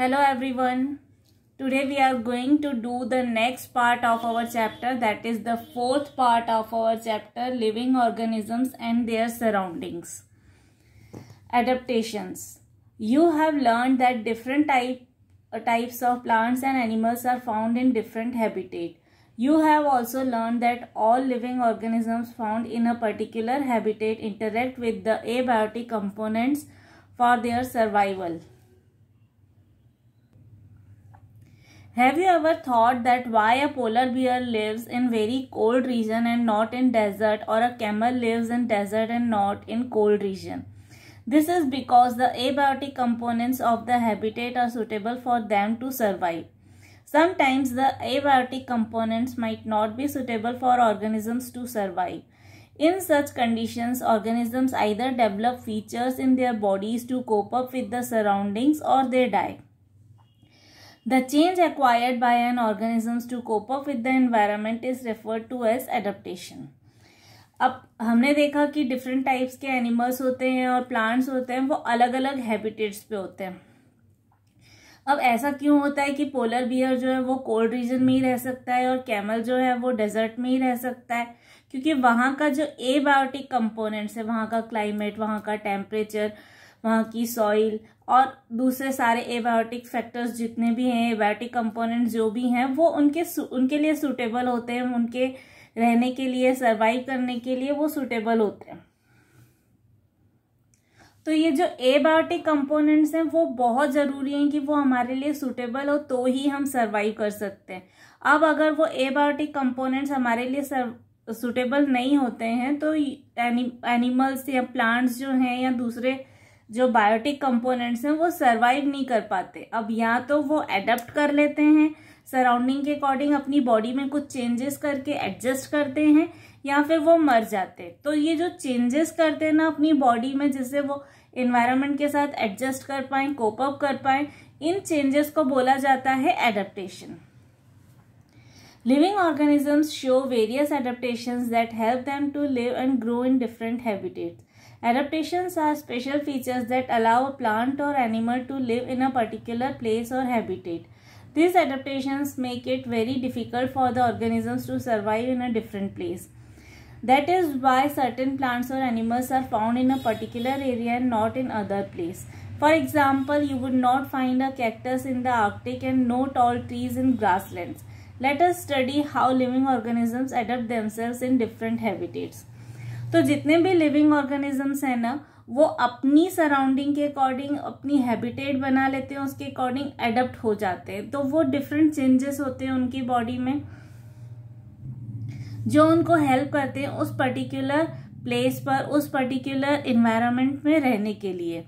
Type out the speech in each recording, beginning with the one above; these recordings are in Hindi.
hello everyone today we are going to do the next part of our chapter that is the fourth part of our chapter living organisms and their surroundings adaptations you have learned that different type, uh, types of plants and animals are found in different habitat you have also learned that all living organisms found in a particular habitat interact with the abiotic components for their survival Have you ever thought that why a polar bear lives in very cold region and not in desert or a camel lives in desert and not in cold region? This is because the abiotic components of the habitat are suitable for them to survive. Sometimes the abiotic components might not be suitable for organisms to survive. In such conditions, organisms either develop features in their bodies to cope up with the surroundings or they die. The change acquired by an organisms to cope up with the environment is referred to as adaptation. अब हमने देखा कि डिफरेंट टाइप्स के एनिमल्स होते हैं और प्लांट्स होते हैं वो अलग अलग हैबिटेट्स पे होते हैं अब ऐसा क्यों होता है कि पोलर बियर जो है वो कोल्ड रीजन में ही रह सकता है और कैमल जो है वो डेजर्ट में ही रह सकता है क्योंकि वहाँ का जो एबायोटिक कंपोनेंट्स है वहाँ का क्लाइमेट वहाँ का टेम्परेचर वहाँ की सॉइल और दूसरे सारे एबायोटिक फैक्टर्स जितने भी हैं एबायोटिक कंपोनेंट्स जो भी हैं वो उनके उनके लिए सूटेबल होते हैं उनके रहने के लिए सर्वाइव करने के लिए वो सूटेबल होते हैं तो ये जो एबायोटिक कंपोनेंट्स हैं वो बहुत ज़रूरी हैं कि वो हमारे लिए सूटेबल हो तो ही हम सर्वाइव कर सकते हैं अब अगर वो एबायोटिक कंपोनेंट्स हमारे लिए सूटेबल नहीं होते हैं तो एनिमल्स या प्लांट्स जो हैं या दूसरे जो बायोटिक कंपोनेंट्स हैं वो सरवाइव नहीं कर पाते अब या तो वो एडप्ट कर लेते हैं सराउंडिंग के अकॉर्डिंग अपनी बॉडी में कुछ चेंजेस करके एडजस्ट करते हैं या फिर वो मर जाते हैं तो ये जो चेंजेस करते हैं ना अपनी बॉडी में जिससे वो इन्वायरमेंट के साथ एडजस्ट कर पाए कोपअप कर पाए इन चेंजेस को बोला जाता है adaptation living organisms show various adaptation that help them to live and grow in different habitats Adaptations are special features that allow a plant or animal to live in a particular place or habitat. These adaptations make it very difficult for the organisms to survive in a different place. That is why certain plants or animals are found in a particular area and not in other place. For example, you would not find a cactus in the Arctic and no tall trees in grasslands. Let us study how living organisms adapt themselves in different habitats. तो जितने भी लिविंग ऑर्गेनिजम्स हैं ना वो अपनी सराउंडिंग के अकॉर्डिंग अपनी हैबिटेट बना लेते हैं उसके अकॉर्डिंग एडप्ट हो जाते हैं तो वो डिफरेंट चेंजेस होते हैं उनकी बॉडी में जो उनको हेल्प करते हैं उस पर्टिकुलर प्लेस पर उस पर्टिकुलर इन्वायरमेंट में रहने के लिए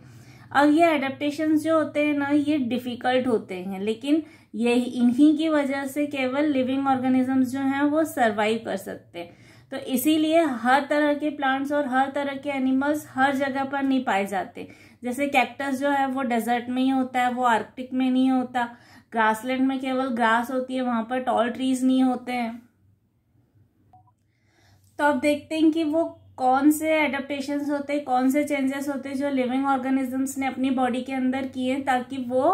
अब ये एडेप्टेशन जो होते हैं ना ये डिफ़िकल्ट होते हैं लेकिन यही इन्हीं की वजह से केवल लिविंग ऑर्गेनिजम्स जो हैं वो सर्वाइव कर सकते हैं तो इसीलिए हर तरह के प्लांट्स और हर तरह के एनिमल्स हर जगह पर नहीं पाए जाते जैसे कैक्टस जो है वो डेजर्ट में ही होता है वो आर्कटिक में नहीं होता ग्रासलैंड में केवल ग्रास होती है वहां पर टॉल ट्रीज नहीं होते हैं तो अब देखते हैं कि वो कौन से एडेप्टेशन होते कौन से चेंजेस होते जो लिविंग ऑर्गेनिजम्स ने अपनी बॉडी के अंदर किए ताकि वो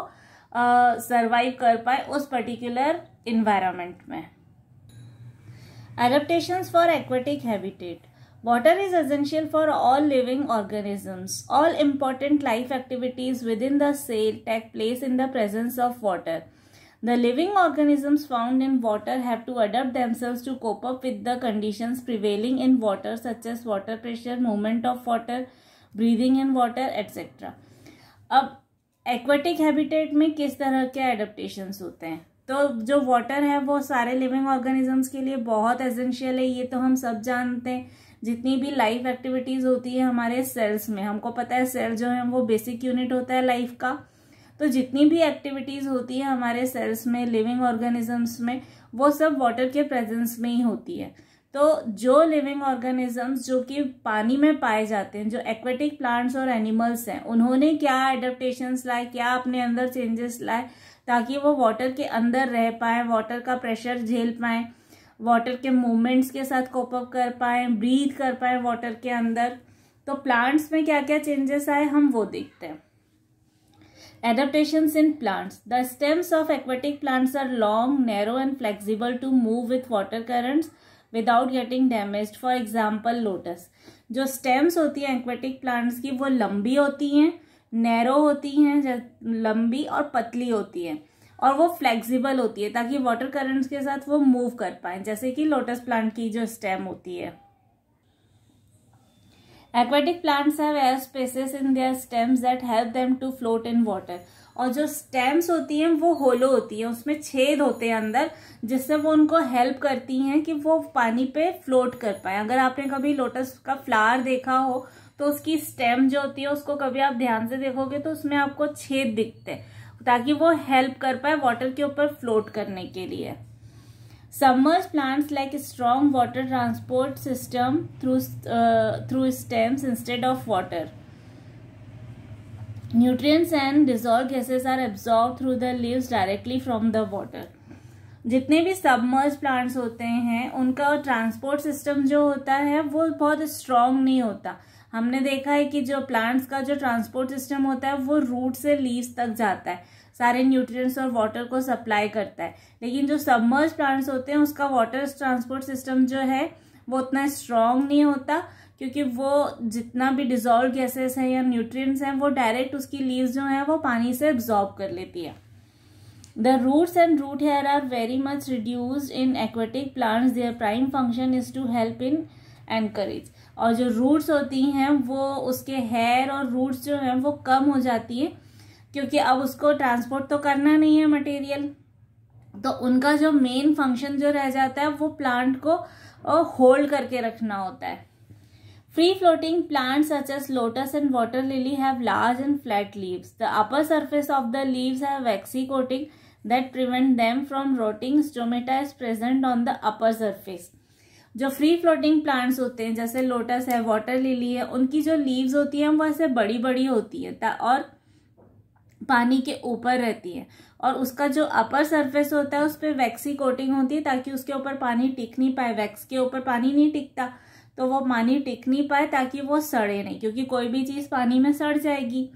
सर्वाइव uh, कर पाए उस पर्टिकुलर इन्वायरमेंट में adaptations for aquatic habitat water is essential for all living organisms all important life activities within the cell take place in the presence of water the living organisms found in water have to adapt themselves to cope up with the conditions prevailing in water such as water pressure movement of water breathing in water etc ab aquatic habitat mein kis tarah ke adaptations hote hain तो जो वाटर है वो सारे लिविंग ऑर्गेनिजम्स के लिए बहुत एसेंशियल है ये तो हम सब जानते हैं जितनी भी लाइफ एक्टिविटीज़ होती है हमारे सेल्स में हमको पता है सेल जो है वो बेसिक यूनिट होता है लाइफ का तो जितनी भी एक्टिविटीज़ होती है हमारे सेल्स में लिविंग ऑर्गेनिजम्स में वो सब वाटर के प्रेजेंस में ही होती है तो जो लिविंग ऑर्गेनिजम्स जो कि पानी में पाए जाते हैं जो एक्वेटिक प्लांट्स और एनिमल्स हैं उन्होंने क्या एडप्टेशंस लाए क्या अपने अंदर चेंजेस लाए ताकि वो वाटर के अंदर रह पाएँ वाटर का प्रेशर झेल पाएँ वाटर के मूवमेंट्स के साथ कोपअप कर पाएँ ब्रीथ कर पाएँ वाटर के अंदर तो प्लांट्स में क्या क्या चेंजेस आए हम वो देखते हैं adaptations in plants the stems of aquatic plants are long narrow and flexible to move with water currents without getting damaged for example lotus जो stems होती हैं aquatic plants की वो लंबी होती हैं नैरो होती हैं लंबी और पतली होती है और वो फ्लेक्सिबल होती है ताकि वाटर करंट्स के साथ वो मूव कर पाए जैसे कि लोटस प्लांट की जो स्टेम होती है aquatic plants have air spaces in their stems that help them to float in water और जो स्टेम्स होती हैं वो होलो होती है उसमें छेद होते हैं अंदर जिससे वो उनको हेल्प करती हैं कि वो पानी पे फ्लोट कर पाए अगर आपने कभी लोटस का फ्लावर देखा हो तो उसकी स्टेम जो होती है उसको कभी आप ध्यान से देखोगे तो उसमें आपको छेद दिखते हैं ताकि वो हेल्प कर पाए वाटर के ऊपर फ्लोट करने के लिए submerged plants like strong water transport system through through stems instead of water nutrients and dissolve gases are absorb through the leaves directly from the water जितने भी सबमर्ज प्लांट्स होते हैं उनका ट्रांसपोर्ट सिस्टम जो होता है वो बहुत स्ट्रांग नहीं होता हमने देखा है कि जो प्लांट्स का जो ट्रांसपोर्ट सिस्टम होता है वो रूट से लीव्स तक जाता है सारे न्यूट्रिएंट्स और वाटर को सप्लाई करता है लेकिन जो सबमर्ज प्लांट्स होते हैं उसका वाटर ट्रांसपोर्ट सिस्टम जो है वो उतना स्ट्रांग नहीं होता क्योंकि वो जितना भी डिजॉल्व गैसेस हैं या न्यूट्रिएंट्स हैं वो डायरेक्ट उसकी लीव्स जो हैं वो पानी से एब्जॉर्ब कर लेती है the roots and root hair are very much reduce in aquatic plants their prime function is to help in and और जो रूट्स होती हैं वो उसके हेयर और रूट्स जो हैं वो कम हो जाती है क्योंकि अब उसको ट्रांसपोर्ट तो करना नहीं है मटेरियल तो उनका जो मेन फंक्शन जो रह जाता है वो प्लांट को होल्ड करके रखना होता है free floating plant such as lotus and water lily have large and flat leaves the upper surface of the leaves have waxy coating that prevent them from rotting stomata is present on the upper surface जो फ्री फ्लोटिंग प्लांट्स होते हैं जैसे लोटस है वाटर लिली है उनकी जो लीव्स होती हैं वो ऐसे बड़ी बड़ी होती है और पानी के ऊपर रहती है और उसका जो अपर सरफेस होता है उस पर वैक्सी कोटिंग होती है ताकि उसके ऊपर पानी टिक नहीं पाए वैक्स के ऊपर पानी नहीं टिकता तो वो पानी टिक नहीं पाए ताकि वो सड़े नहीं क्योंकि कोई भी चीज़ पानी में सड़ जाएगी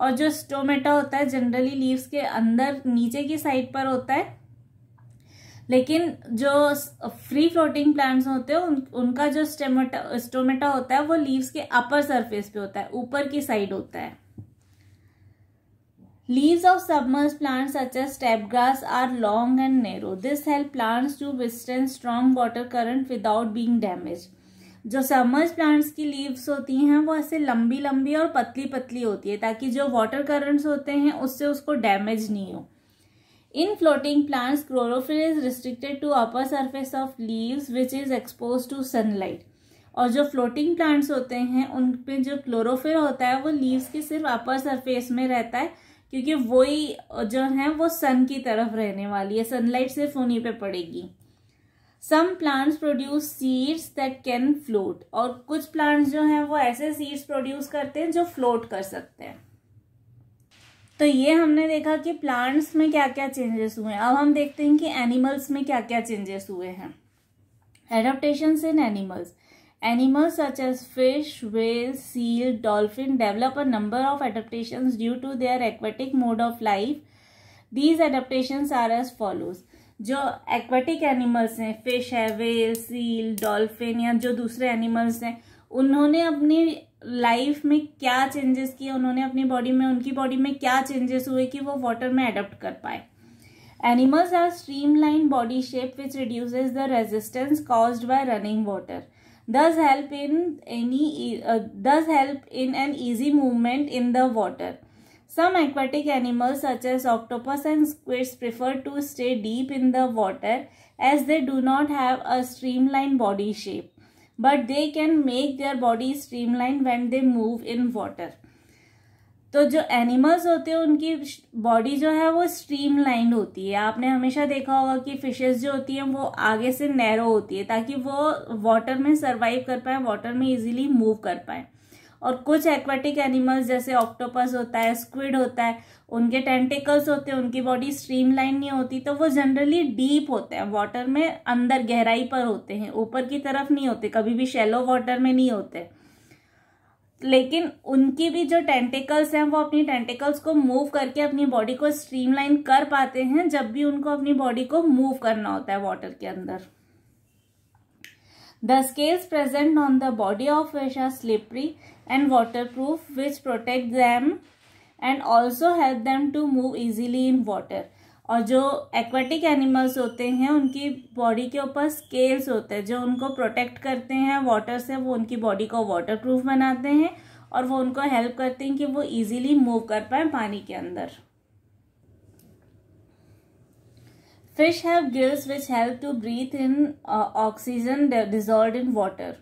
और जो स्टोमेटा होता है जनरली लीव्स के अंदर नीचे की साइड पर होता है लेकिन जो फ्री फ्लोटिंग प्लांट्स होते हैं उन, उनका जो स्टेमेटा स्टोमेटा होता है वो लीव्स के अपर सरफेस पे होता है ऊपर की साइड होता है of of plants such such as stepgrass are long and narrow this help plants to withstand strong water current without being damage जो समर्स प्लांट्स की लीव्स होती हैं वो ऐसे लंबी लंबी और पतली पतली होती है ताकि जो वाटर करंट्स होते हैं उससे उसको डैमेज नहीं हो in floating plants chlorophyll is restricted to upper surface of leaf which is expose to sunlight और जो फ्लोटिंग प्लांट्स होते हैं उन पे जो क्लोरोफिल होता है वो लीव्स के सिर्फ अपर सरफेस में रहता है क्योंकि वही जो है वो सन की तरफ रहने वाली है सनलाइट सिर्फ उन्हीं पे पड़ेगी some plants produce seeds that can float और कुछ प्लांट्स जो हैं वो ऐसे सीड्स प्रोड्यूस करते हैं जो फ्लोट कर सकते हैं तो ये हमने देखा कि प्लांट्स में क्या क्या चेंजेस हुए हैं अब हम देखते हैं कि एनिमल्स में क्या क्या चेंजेस हुए हैं adaptation in animals animals such as fish whale seal dolphin develop a number of adaptation due to their aquatic mode of life these adaptation are as follows जो एक्वेटिक एनिमल्स हैं फिश है वेल सील डॉल्फिन या जो दूसरे एनिमल्स हैं उन्होंने अपनी लाइफ में क्या चेंजेस किए उन्होंने अपनी बॉडी में उनकी बॉडी में क्या चेंजेस हुए कि वो वाटर में अडोप्ट कर पाए animals are streamlined body shape which reduce the resistance cause by running water this help in any this help in an easy movement in the water some aquatic animals such as octopus and squids prefer to stay deep in the water as they do not have a streamlined body shape they can make their body streamlined when they move in water तो जो एनिमल्स होते हैं उनकी बॉडी जो है वो स्ट्रीम लाइन होती है आपने हमेशा देखा होगा कि फिशेस जो होती हैं वो आगे से नैरो होती है ताकि वो वाटर में सर्वाइव कर पाए वाटर में इजीली मूव कर पाए और कुछ एक्वाटिक एनिमल्स जैसे ऑक्टोपस होता है स्क्विड होता है उनके टेंटिकल्स होते हैं उनकी बॉडी स्ट्रीम लाइन नहीं होती तो वो जनरली डीप होते हैं वाटर में अंदर गहराई पर होते हैं ऊपर की तरफ नहीं होते कभी भी शेलो वाटर में नहीं होते लेकिन उनकी भी जो टेंटिकल्स हैं वो अपनी टेंटिकल्स को मूव करके अपनी बॉडी को स्ट्रीमलाइन कर पाते हैं जब भी उनको अपनी बॉडी को मूव करना होता है वाटर के अंदर The scales present on the body of fish are slippery and waterproof which protect them and also help them to move easily in water. और जो एक्वेटिक एनिमल्स होते हैं उनकी बॉडी के ऊपर स्केल्स होते हैं जो उनको प्रोटेक्ट करते हैं वाटर से वो उनकी बॉडी को वाटर प्रूफ बनाते हैं और वो उनको हेल्प करते हैं कि वो इजीली मूव कर पाए पानी के अंदर Fish have gills which help to breathe in uh, oxygen dissolved in water.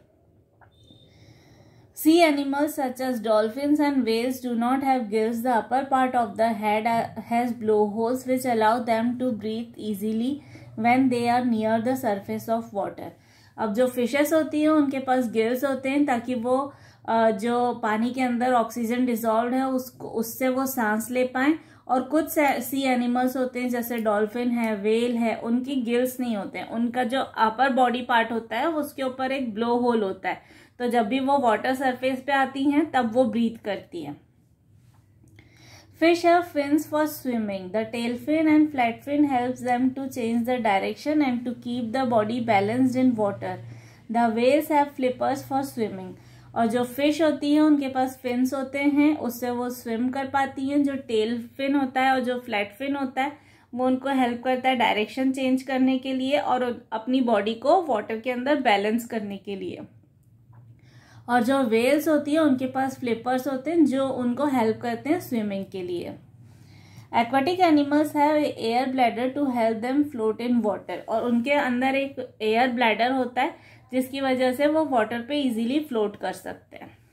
Sea animals such as dolphins and whales do not have gills. The upper part of the head has blowholes which allow them to breathe easily when they are near the surface of water. अब जो फिशेस होती हैं उनके पास गिल्स होते हैं ताकि वो जो पानी के अंदर ऑक्सीजन डिजॉल्व है उसको उससे वो सांस ले पाएँ और कुछ सी एनिमल्स होते हैं जैसे डॉल्फिन है वेल है उनकी गिल्स नहीं होते हैं उनका जो अपर बॉडी पार्ट होता है उसके ऊपर एक ब्लो होल होता है तो जब भी वो वाटर सरफेस पे आती हैं तब वो ब्रीथ करती हैं फिश है fins for swimming the tail fin and flat fin help them to change the direction and to keep the body balanced in water the whales have flippers for swimming और जो फिश होती है उनके पास फिन्स होते हैं उससे वो स्विम कर पाती हैं जो टेल फिन होता है और जो फ्लैट फिन होता है वो उनको हेल्प करता है डायरेक्शन चेंज करने के लिए और अपनी बॉडी को वाटर के अंदर बैलेंस करने के लिए और जो वेल्स होती है उनके पास फ्लिपर्स होते हैं जो उनको हेल्प करते हैं स्विमिंग के लिए aquatic animals have air bladder to help them float in water और उनके अंदर एक एयर ब्लैडर होता है जिसकी वजह से वो वाटर पे इजीली फ्लोट कर सकते हैं